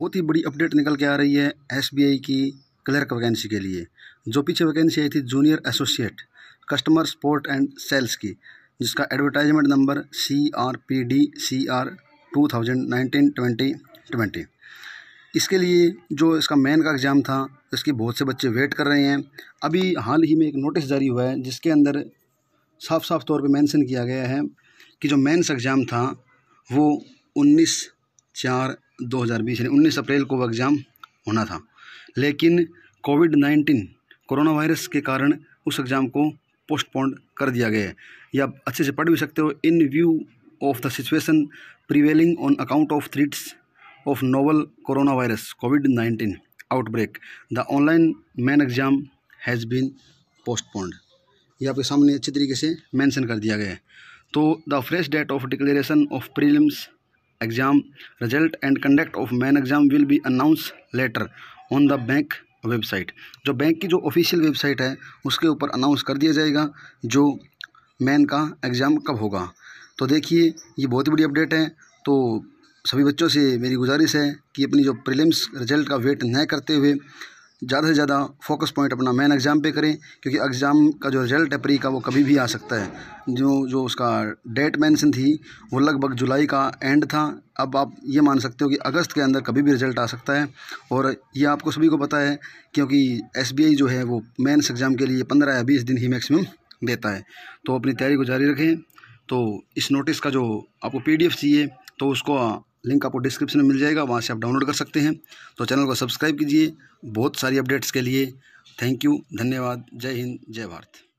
बहुत ही बड़ी अपडेट निकल के आ रही है एसबीआई की क्लर्क वैकेंसी के लिए जो पीछे वैकेंसी आई थी junior associate customer support and sales की जिसका advertisement number C R P D C R two thousand nineteen twenty twenty इसके लिए जो इसका मेन का एग्ज़ाम था इसकी बहुत से बच्चे वेट कर रहे हैं अभी हाल ही में एक नोटिस जारी हुआ है जिसके अंदर साफ साफ तौर पे मेंशन किया गया है कि जो मेंस एग्ज़ाम था वो 19 चार 2020 यानी 19 अप्रैल को वो एग्ज़ाम होना था लेकिन कोविड 19 कोरोना वायरस के कारण उस एग्ज़ाम को पोस्टपोन्ड कर दिया गया है या आप अच्छे से पढ़ भी सकते हो in view of the situation prevailing on account of threats of novel corona virus COVID nineteen outbreak the online main exam has been postponed ये आपके सामने अच्छे तरीके से मेंशन कर दिया गया है तो the fresh date of declaration of prelims exam result and conduct of main exam will be announce later on the bank website जो बैंक की जो ऑफिशियल वेबसाइट है उसके ऊपर अनाउंस कर दिया जाएगा जो मैन का एग्ज़ाम कब होगा तो देखिए ये बहुत ही बड़ी अपडेट है तो सभी बच्चों से मेरी गुजारिश है कि अपनी जो प्रीलिम्स रिजल्ट का वेट न करते हुए ज़्यादा से ज़्यादा फोकस पॉइंट अपना मेन एग्ज़ाम पे करें क्योंकि एग्ज़ाम का जो रिज़ल्ट है प्री का वो कभी भी आ सकता है जो जो उसका डेट मेंशन थी वो लगभग जुलाई का एंड था अब आप ये मान सकते हो कि अगस्त के अंदर कभी भी रिज़ल्ट आ सकता है और ये आपको सभी को पता है क्योंकि एस जो है वो मेन्स एग्ज़ाम के लिए पंद्रह या बीस दिन ही मैक्सिमम देता है तो अपनी तैयारी को जारी रखें तो इस नोटिस का जो आपको पी चाहिए तो उसको लिंक आपको डिस्क्रिप्शन में मिल जाएगा वहाँ से आप डाउनलोड कर सकते हैं तो चैनल को सब्सक्राइब कीजिए बहुत सारी अपडेट्स के लिए थैंक यू धन्यवाद जय हिंद जय भारत